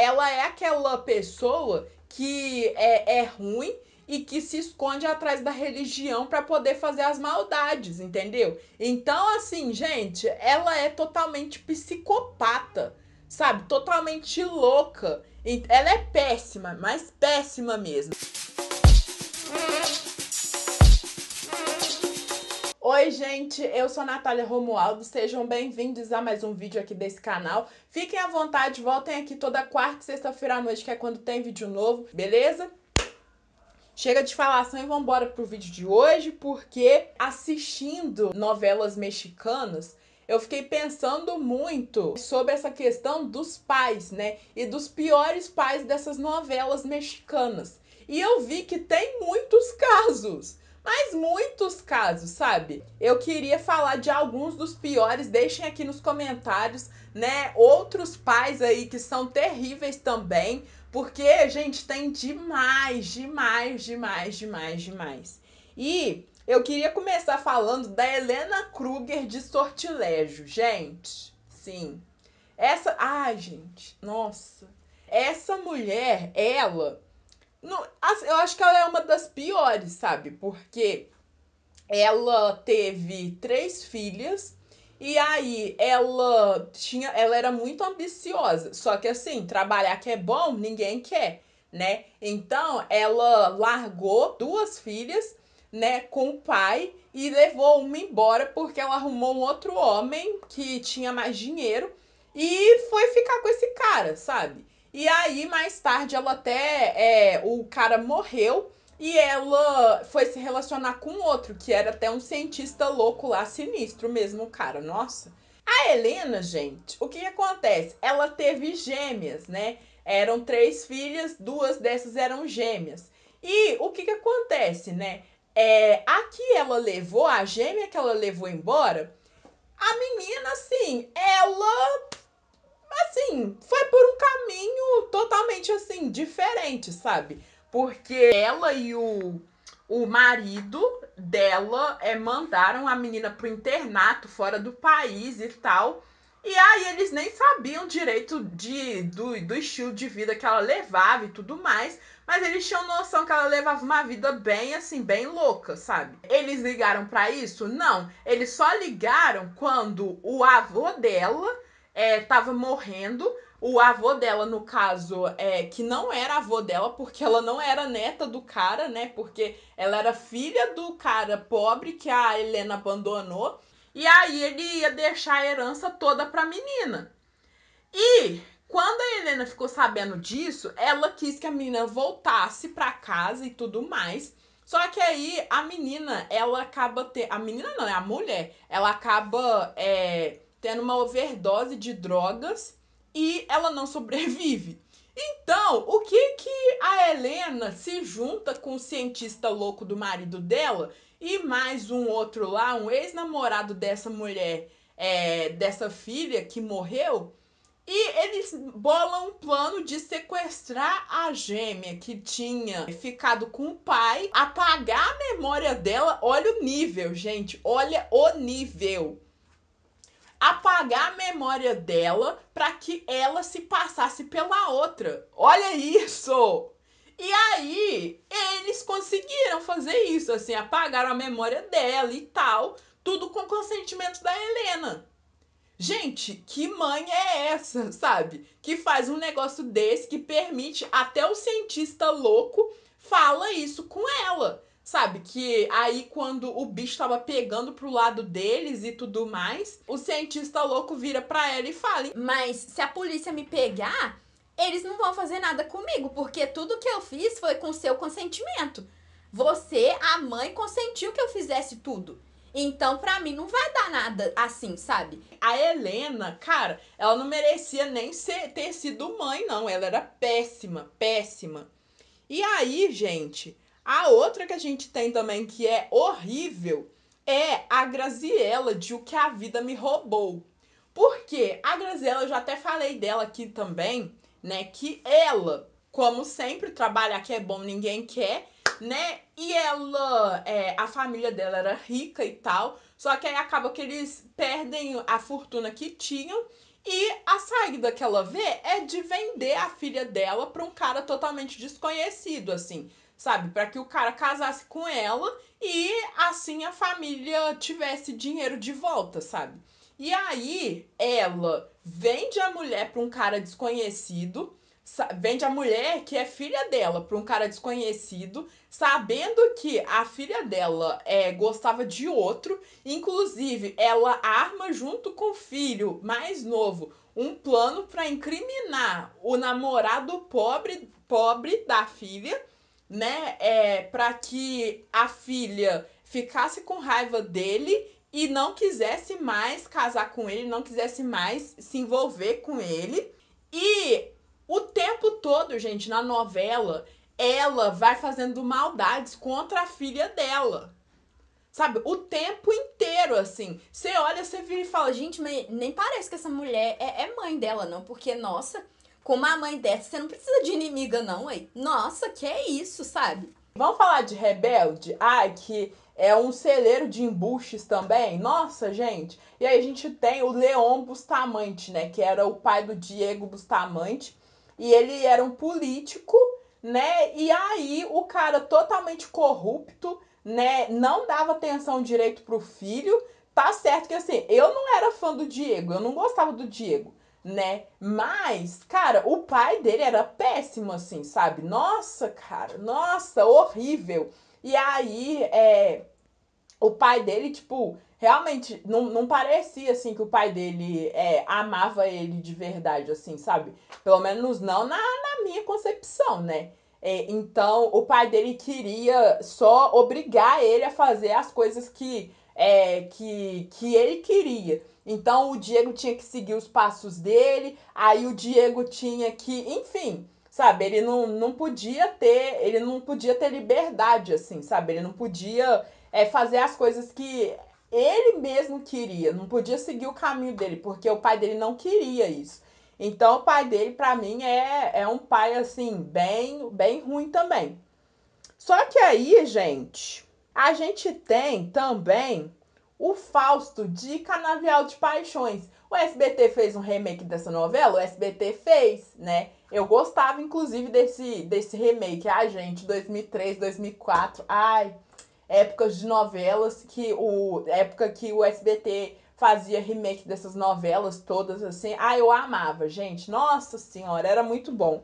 ela é aquela pessoa que é, é ruim e que se esconde atrás da religião para poder fazer as maldades, entendeu? Então, assim, gente, ela é totalmente psicopata, sabe? Totalmente louca. Ela é péssima, mas péssima mesmo. Oi, gente, eu sou Natália Romualdo, sejam bem-vindos a mais um vídeo aqui desse canal. Fiquem à vontade, voltem aqui toda quarta e sexta-feira à noite, que é quando tem vídeo novo, beleza? Chega de falação e embora pro vídeo de hoje, porque assistindo novelas mexicanas, eu fiquei pensando muito sobre essa questão dos pais, né? E dos piores pais dessas novelas mexicanas. E eu vi que tem muitos casos mas muitos casos, sabe? Eu queria falar de alguns dos piores, deixem aqui nos comentários, né? Outros pais aí que são terríveis também, porque, gente, tem demais, demais, demais, demais, demais. E eu queria começar falando da Helena Kruger de Sortilégio, gente. Sim. Essa, ai, gente, nossa. Essa mulher, ela não, assim, eu acho que ela é uma das piores, sabe? Porque ela teve três filhas e aí ela tinha, ela era muito ambiciosa. Só que assim, trabalhar que é bom, ninguém quer, né? Então, ela largou duas filhas, né, com o pai e levou uma embora porque ela arrumou um outro homem que tinha mais dinheiro e foi ficar com esse cara, sabe? E aí, mais tarde, ela até. É, o cara morreu e ela foi se relacionar com outro, que era até um cientista louco lá, sinistro mesmo, o cara. Nossa. A Helena, gente, o que, que acontece? Ela teve gêmeas, né? Eram três filhas, duas dessas eram gêmeas. E o que, que acontece, né? É, a que ela levou, a gêmea que ela levou embora, a menina, assim, ela assim, foi por um caminho totalmente assim, diferente, sabe? Porque ela e o, o marido dela é, mandaram a menina pro internato fora do país e tal. E aí eles nem sabiam direito de, do, do estilo de vida que ela levava e tudo mais. Mas eles tinham noção que ela levava uma vida bem, assim, bem louca, sabe? Eles ligaram para isso? Não. Eles só ligaram quando o avô dela estava é, tava morrendo. O avô dela, no caso, é, que não era avô dela, porque ela não era neta do cara, né? Porque ela era filha do cara pobre que a Helena abandonou. E aí ele ia deixar a herança toda pra menina. E quando a Helena ficou sabendo disso, ela quis que a menina voltasse pra casa e tudo mais. Só que aí a menina, ela acaba ter. A menina não, é a mulher. Ela acaba. É, tendo uma overdose de drogas e ela não sobrevive. Então, o que que a Helena se junta com o cientista louco do marido dela e mais um outro lá, um ex-namorado dessa mulher, é, dessa filha que morreu? E eles bolam um plano de sequestrar a gêmea que tinha ficado com o pai, apagar a memória dela. Olha o nível, gente, olha o nível apagar a memória dela para que ela se passasse pela outra. Olha isso! E aí, eles conseguiram fazer isso, assim, apagaram a memória dela e tal, tudo com consentimento da Helena. Gente, que mãe é essa, sabe? Que faz um negócio desse que permite até o cientista louco fala isso com ela. Sabe? Que aí, quando o bicho tava pegando pro lado deles e tudo mais, o cientista louco vira pra ela e fala: Mas se a polícia me pegar, eles não vão fazer nada comigo, porque tudo que eu fiz foi com seu consentimento. Você, a mãe, consentiu que eu fizesse tudo. Então, pra mim, não vai dar nada assim, sabe? A Helena, cara, ela não merecia nem ser, ter sido mãe, não. Ela era péssima, péssima. E aí, gente, a outra que a gente tem também que é horrível é a Graziella de O Que a Vida Me Roubou. Porque a Graziella, eu já até falei dela aqui também, né? Que ela, como sempre, trabalhar que é bom ninguém quer, né? E ela, é, a família dela era rica e tal, só que aí acaba que eles perdem a fortuna que tinham e a saída que ela vê é de vender a filha dela para um cara totalmente desconhecido, assim sabe? Para que o cara casasse com ela e assim a família tivesse dinheiro de volta, sabe? E aí ela vende a mulher para um cara desconhecido, vende a mulher que é filha dela para um cara desconhecido, sabendo que a filha dela é, gostava de outro, inclusive ela arma junto com o filho mais novo um plano para incriminar o namorado pobre pobre da filha né, é, para que a filha ficasse com raiva dele e não quisesse mais casar com ele, não quisesse mais se envolver com ele. E o tempo todo, gente, na novela, ela vai fazendo maldades contra a filha dela. Sabe, o tempo inteiro, assim. Você olha, você vira e fala, gente, mas nem parece que essa mulher é, é mãe dela, não, porque, nossa, como a mãe dessa, você não precisa de inimiga, não, aí. Nossa, que é isso, sabe? Vamos falar de rebelde? Ai, que é um celeiro de embustes também. Nossa, gente. E aí a gente tem o Leon Bustamante, né? Que era o pai do Diego Bustamante. E ele era um político, né? E aí o cara totalmente corrupto, né? Não dava atenção direito pro filho. Tá certo que assim, eu não era fã do Diego, eu não gostava do Diego né? Mas, cara, o pai dele era péssimo, assim, sabe? Nossa, cara, nossa, horrível. E aí, é, o pai dele, tipo, realmente não, não parecia, assim, que o pai dele é, amava ele de verdade, assim, sabe? Pelo menos não na, na minha concepção, né? É, então, o pai dele queria só obrigar ele a fazer as coisas que é, que, que ele queria. Então o Diego tinha que seguir os passos dele, aí o Diego tinha que, enfim, sabe, ele não, não podia ter, ele não podia ter liberdade, assim, sabe? Ele não podia é, fazer as coisas que ele mesmo queria, não podia seguir o caminho dele, porque o pai dele não queria isso. Então o pai dele, para mim, é, é um pai assim, bem, bem ruim também. Só que aí, gente, a gente tem também o Fausto de Canavial de Paixões. O SBT fez um remake dessa novela? O SBT fez, né? Eu gostava, inclusive, desse, desse remake. A ah, gente, 2003, 2004. Ai, épocas de novelas que o... Época que o SBT fazia remake dessas novelas todas, assim. Ah, eu amava, gente. Nossa Senhora, era muito bom.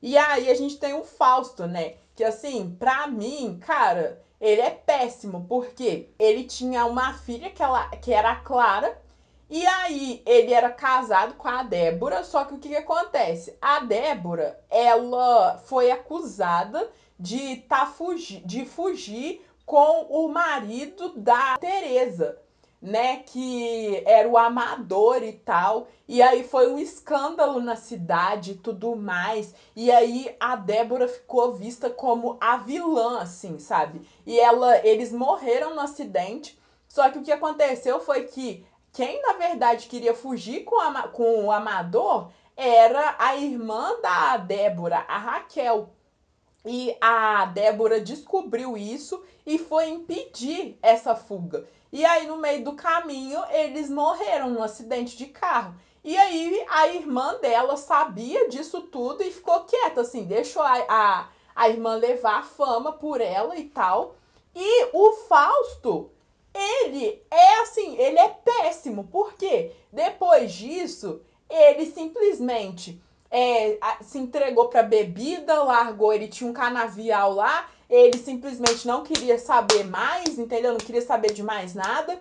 E aí a gente tem o Fausto, né? Que, assim, pra mim, cara ele é péssimo, porque ele tinha uma filha que, ela, que era a Clara, e aí ele era casado com a Débora, só que o que, que acontece? A Débora, ela foi acusada de, tá fugi de fugir com o marido da Tereza né, que era o amador e tal. E aí foi um escândalo na cidade e tudo mais. E aí a Débora ficou vista como a vilã, assim, sabe? E ela, eles morreram no acidente. Só que o que aconteceu foi que quem na verdade queria fugir com, a, com o amador era a irmã da Débora, a Raquel. E a Débora descobriu isso e foi impedir essa fuga. E aí, no meio do caminho, eles morreram num acidente de carro. E aí, a irmã dela sabia disso tudo e ficou quieta, assim, deixou a, a, a irmã levar a fama por ela e tal. E o Fausto, ele é assim, ele é péssimo, porque depois disso, ele simplesmente é, se entregou para bebida, largou, ele tinha um canavial lá, ele simplesmente não queria saber mais, entendeu? Não queria saber de mais nada.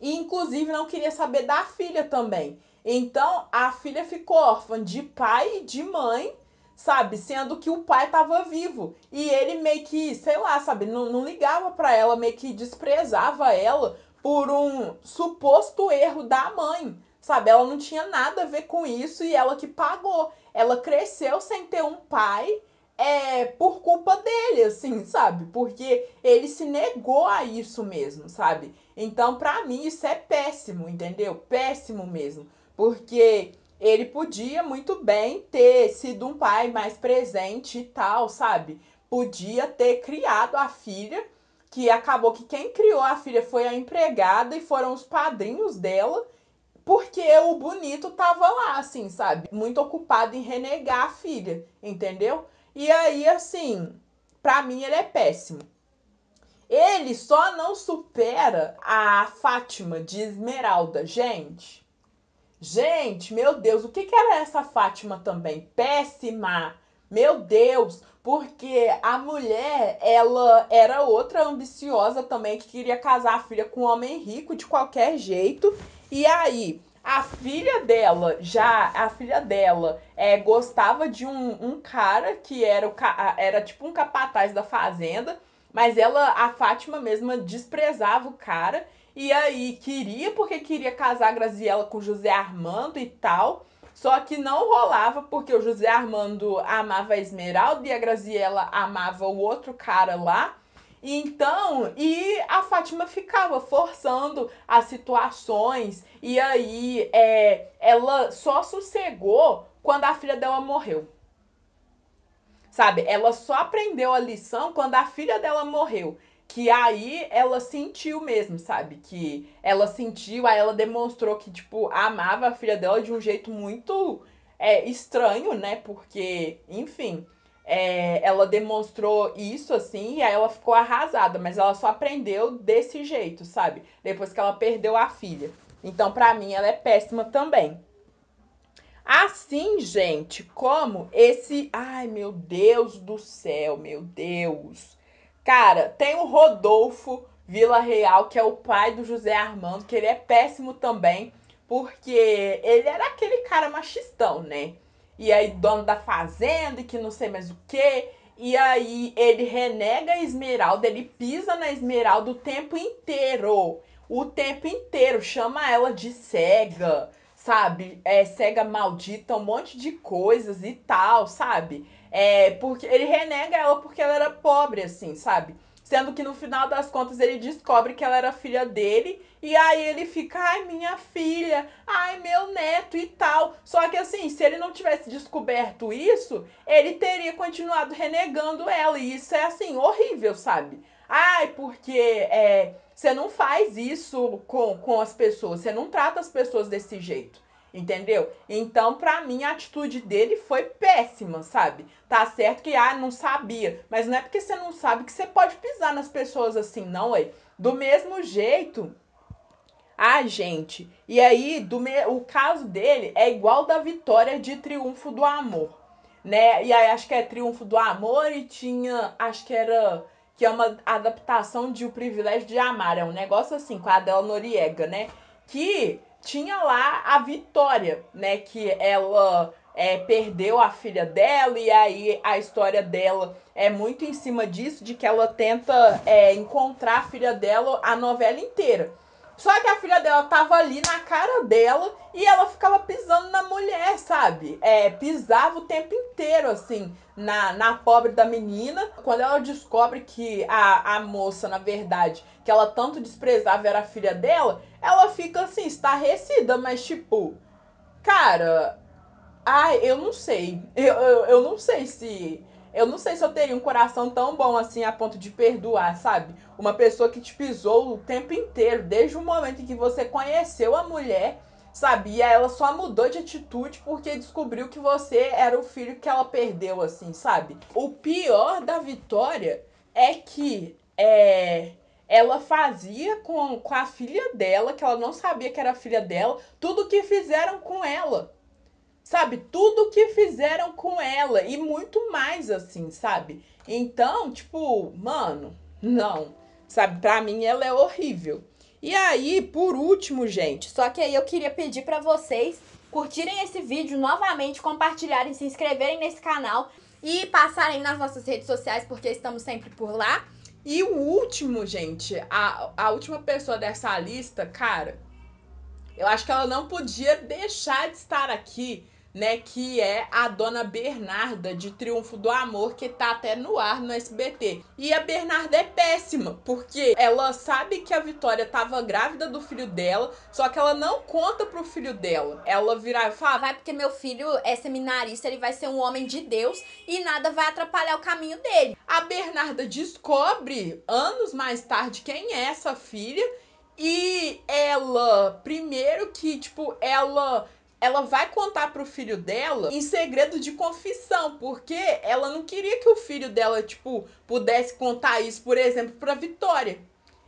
E inclusive não queria saber da filha também. Então a filha ficou órfã de pai e de mãe, sabe? Sendo que o pai estava vivo. E ele meio que, sei lá, sabe, não, não ligava para ela, meio que desprezava ela por um suposto erro da mãe Sabe, ela não tinha nada a ver com isso e ela que pagou. Ela cresceu sem ter um pai é, por culpa dele, assim, sabe? Porque ele se negou a isso mesmo, sabe? Então, pra mim, isso é péssimo, entendeu? Péssimo mesmo. Porque ele podia muito bem ter sido um pai mais presente e tal, sabe? Podia ter criado a filha, que acabou que quem criou a filha foi a empregada e foram os padrinhos dela porque o bonito tava lá, assim, sabe? Muito ocupado em renegar a filha, entendeu? E aí, assim, pra mim ele é péssimo. Ele só não supera a Fátima de Esmeralda, gente. Gente, meu Deus, o que, que era essa Fátima também? Péssima! Meu Deus, porque a mulher, ela era outra ambiciosa também que queria casar a filha com um homem rico de qualquer jeito e aí, a filha dela, já, a filha dela é, gostava de um, um cara que era, o, era tipo um capataz da fazenda, mas ela, a Fátima mesma, desprezava o cara. E aí, queria, porque queria casar a Graziella com José Armando e tal. Só que não rolava, porque o José Armando amava a Esmeralda e a Graziella amava o outro cara lá. Então, e a Fátima ficava forçando as situações, e aí é, ela só sossegou quando a filha dela morreu. Sabe? Ela só aprendeu a lição quando a filha dela morreu. Que aí ela sentiu mesmo, sabe? Que ela sentiu, aí ela demonstrou que, tipo, amava a filha dela de um jeito muito é, estranho, né? Porque, enfim. É, ela demonstrou isso, assim, e aí ela ficou arrasada, mas ela só aprendeu desse jeito, sabe? Depois que ela perdeu a filha. Então, para mim, ela é péssima também. Assim, gente, como esse. Ai, meu Deus do céu, meu Deus. Cara, tem o Rodolfo Vila Real, que é o pai do José Armando, que ele é péssimo também, porque ele era aquele cara machistão, né? e aí dono da fazenda e que não sei mais o que. E aí ele renega a Esmeralda, ele pisa na Esmeralda o tempo inteiro. O tempo inteiro, chama ela de cega, sabe? É cega maldita, um monte de coisas e tal, sabe? É, porque ele renega ela porque ela era pobre, assim, sabe? Sendo que no final das contas ele descobre que ela era filha dele. E aí ele fica, ai, minha filha, ai, meu neto e tal. Só que assim, se ele não tivesse descoberto isso, ele teria continuado renegando ela. E isso é assim, horrível, sabe? Ai, porque é, você não faz isso com, com as pessoas, você não trata as pessoas desse jeito entendeu? Então, pra mim, a atitude dele foi péssima, sabe? Tá certo que, ah, não sabia, mas não é porque você não sabe que você pode pisar nas pessoas assim, não, ué. Do mesmo jeito, a gente. E aí, do me... o caso dele é igual da vitória de Triunfo do Amor, né? E aí, acho que é Triunfo do Amor e tinha, acho que era que é uma adaptação de O Privilégio de Amar, é um negócio assim, com a Adela Noriega, né? Que tinha lá a Vitória, né? Que ela é, perdeu a filha dela e aí a história dela é muito em cima disso, de que ela tenta é, encontrar a filha dela a novela inteira. Só que a filha dela tava ali na cara dela e ela ficava pisando na mulher, sabe? É, pisava o tempo inteiro, assim, na, na pobre da menina. Quando ela descobre que a, a moça, na verdade, que ela tanto desprezava era a filha dela, ela fica assim, estarrecida, mas tipo, cara, ai, eu não sei. Eu, eu, eu não sei se eu não sei se eu teria um coração tão bom assim a ponto de perdoar, sabe? Uma pessoa que te pisou o tempo inteiro, desde o momento em que você conheceu a mulher, sabia? Ela só mudou de atitude porque descobriu que você era o filho que ela perdeu, assim, sabe? O pior da Vitória é que é, ela fazia com, com a filha dela, que ela não sabia que era filha dela, tudo o que fizeram com ela sabe, tudo que fizeram com ela e muito mais assim, sabe? Então, tipo, mano, não, sabe, para mim ela é horrível. E aí, por último, gente, só que aí eu queria pedir para vocês curtirem esse vídeo novamente, compartilharem, se inscreverem nesse canal e passarem nas nossas redes sociais porque estamos sempre por lá. E o último, gente, a, a última pessoa dessa lista, cara, eu acho que ela não podia deixar de estar aqui né, que é a Dona Bernarda de Triunfo do Amor, que tá até no ar no SBT. E a Bernarda é péssima, porque ela sabe que a Vitória tava grávida do filho dela, só que ela não conta pro filho dela. Ela virar e fala: "Vai porque meu filho é seminarista, ele vai ser um homem de Deus e nada vai atrapalhar o caminho dele". A Bernarda descobre anos mais tarde quem é essa filha e ela, primeiro que tipo, ela ela vai contar pro filho dela em segredo de confissão, porque ela não queria que o filho dela, tipo, pudesse contar isso, por exemplo, pra Vitória.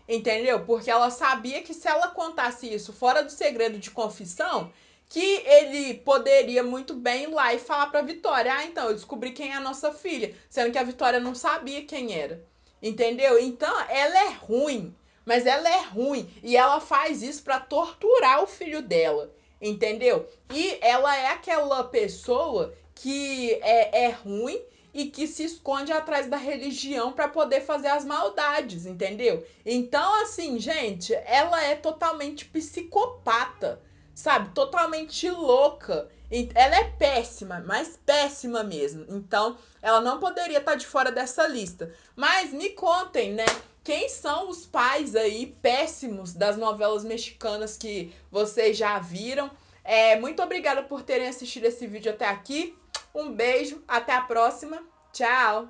Entendeu? Porque ela sabia que se ela contasse isso fora do segredo de confissão, que ele poderia muito bem ir lá e falar pra Vitória: "Ah, então, eu descobri quem é a nossa filha", sendo que a Vitória não sabia quem era. Entendeu? Então, ela é ruim, mas ela é ruim e ela faz isso para torturar o filho dela entendeu? E ela é aquela pessoa que é, é ruim e que se esconde atrás da religião para poder fazer as maldades, entendeu? Então, assim, gente, ela é totalmente psicopata, sabe? Totalmente louca. Ela é péssima, mas péssima mesmo. Então, ela não poderia estar tá de fora dessa lista. Mas me contem, né? Quem são os pais aí péssimos das novelas mexicanas que vocês já viram? É, muito obrigada por terem assistido esse vídeo até aqui. Um beijo, até a próxima. Tchau!